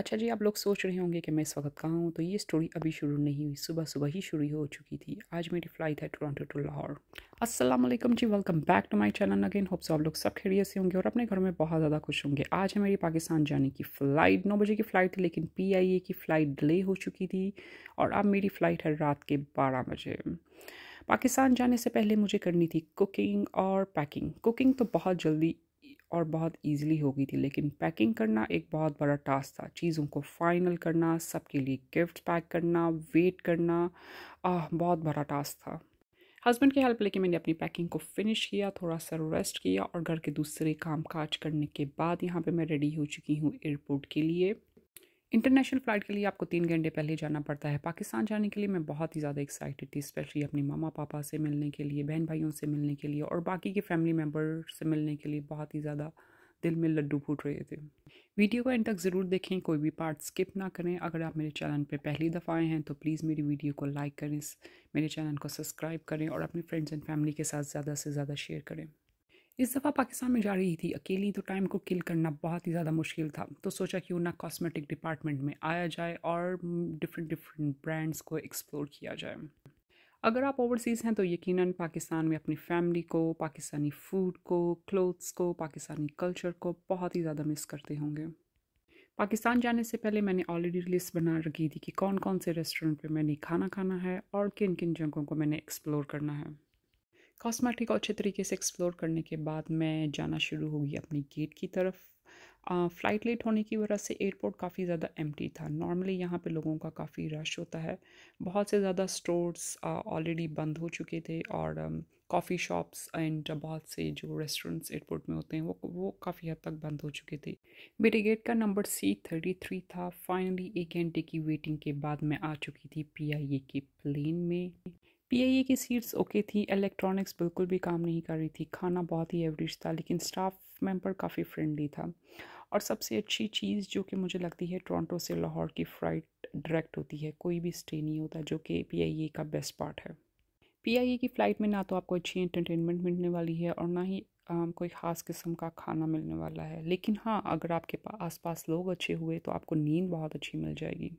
अच्छा जी आप लोग सोच रहे होंगे कि मैं इस वक्त कहाँ हूँ तो ये स्टोरी अभी शुरू नहीं हुई सुबह सुबह ही शुरू हो चुकी थी आज मेरी फ़्लाइट है टोरंटो टू लाहौर अस्सलाम वालेकुम जी welcome back to my channel again hopes आप लोग सब खेड़िए से होंगे और अपने घर में बहुत ज़्यादा खुश होंगे आज है मेरी पाकिस्तान जाने की फ़्लाइट नौ बजे की फ़्लाइट थी लेकिन पी की फ़्लाइट डिले हो चुकी थी और अब मेरी फ़्लाइट है रात के बारह बजे पाकिस्तान जाने से पहले मुझे करनी थी कुकिंग और पैकिंग कुकिंग तो बहुत जल्दी और बहुत ईजिली हो गई थी लेकिन पैकिंग करना एक बहुत बड़ा टास्क था चीज़ों को फाइनल करना सबके लिए गिफ्ट पैक करना वेट करना आ, बहुत बड़ा टास्क था हस्बैंड की हेल्प लेके मैंने अपनी पैकिंग को फिनिश किया थोड़ा सा रेस्ट किया और घर के दूसरे काम काज करने के बाद यहाँ पे मैं रेडी हो चुकी हूँ एयरपोर्ट के लिए इंटरनेशनल फ़्लाइट के लिए आपको तीन घंटे पहले जाना पड़ता है पाकिस्तान जाने के लिए मैं बहुत ही ज़्यादा एक्साइटेड थी स्पेशली अपनी मामा पापा से मिलने के लिए बहन भाइयों से मिलने के लिए और बाकी के फैमिली मेम्बर से मिलने के लिए बहुत ही ज़्यादा दिल में लड्डू फूट रहे थे वीडियो को एंड तक ज़रूर देखें कोई भी पार्ट स्किप ना करें अगर आप मेरे चैनल पर पहली दफ़ा आए हैं तो प्लीज़ मेरी वीडियो को लाइक करें मेरे चैनल को सब्सक्राइब करें और अपने फ्रेंड्स एंड फैमिली के साथ ज़्यादा से ज़्यादा शेयर करें इस दफ़ा पाकिस्तान में जा रही थी अकेली तो टाइम को किल करना बहुत ही ज़्यादा मुश्किल था तो सोचा क्यों ना कॉस्मेटिक डिपार्टमेंट में आया जाए और डिफरेंट डिफरेंट ब्रांड्स को एक्सप्लोर किया जाए अगर आप ओवरसीज़ हैं तो यकीनन पाकिस्तान में अपनी फैमिली को पाकिस्तानी फूड को क्लोथ्स को पाकिस्तानी कल्चर को बहुत ही ज़्यादा मिस करते होंगे पाकिस्तान जाने से पहले मैंने ऑलरेडी लिस्ट बना रखी थी कि कौन कौन से रेस्टोरेंट पे मैंने खाना खाना है और किन किन जगहों को मैंने एक्सप्लोर करना है कॉस्मेटिक को अच्छे तरीके से एक्सप्लोर करने के बाद मैं जाना शुरू होगी अपनी गेट की तरफ फ़्लाइट लेट होने की वजह से एयरपोर्ट काफ़ी ज़्यादा एम्प्टी था नॉर्मली यहाँ पे लोगों का काफ़ी रश होता है बहुत से ज़्यादा स्टोर्स ऑलरेडी बंद हो चुके थे और कॉफ़ी शॉप्स एंड बहुत से जो रेस्टोरेंट्स एयरपोर्ट में होते हैं वो वो काफ़ी हद तक बंद हो चुके थे मेरे गेट का नंबर सी थर्टी थ्री था फाइनली एक घंटे की वेटिंग के बाद मैं आ चुकी थी पी आई ए के प्लेन में पी की सीट्स ओके थी इलेक्ट्रॉनिक्स बिल्कुल भी काम नहीं कर रही थी खाना बहुत ही एवरेज था लेकिन स्टाफ मेंबर काफ़ी फ्रेंडली था और सबसे अच्छी चीज़ जो कि मुझे लगती है टोरंटो से लाहौर की फ्लाइट डायरेक्ट होती है कोई भी स्टे नहीं होता जो कि पी का बेस्ट पार्ट है पी की फ़्लाइट में ना तो आपको अच्छी एंटरटेनमेंट मिलने वाली है और ना ही आ, कोई ख़ास किस्म का खाना मिलने वाला है लेकिन हाँ अगर आपके पास आसपास लोग अच्छे हुए तो आपको नींद बहुत अच्छी मिल जाएगी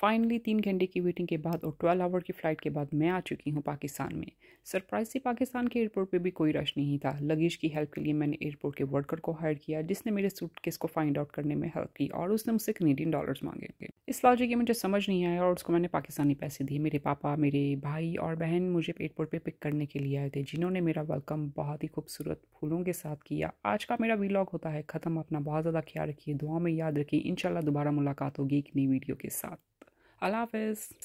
फाइनली तीन घंटे की वेटिंग के बाद और ट्वेल्व आवर की फ़्लाइट के बाद मैं आ चुकी हूँ पाकिस्तान में सरप्राइज से पाकिस्तान के एयरपोर्ट पे भी कोई रश नहीं था लगेज की हेल्प के लिए मैंने एयरपोर्ट के वर्कर को हायर किया जिसने मेरे सूटकेस को फाइंड आउट करने में हेल्प की और उसने मुझसे कनेडियन डॉलर्स मांगे थे इस लॉजिक की मुझे समझ नहीं आया और उसको मैंने पाकिस्तानी पैसे दिए मेरे पापा मेरे भाई और बहन मुझे एयरपोर्ट पर पिक करने के लिए आए थे जिन्होंने मेरा वेलकम बहुत ही खूबसूरत फूलों के साथ किया आज का मेरा वीलॉग होता है ख़त्म अपना बहुत ज़्यादा ख्याल रखिए दुआ में याद रखिए इन दोबारा मुलाकात होगी एक नई वीडियो के साथ Alaves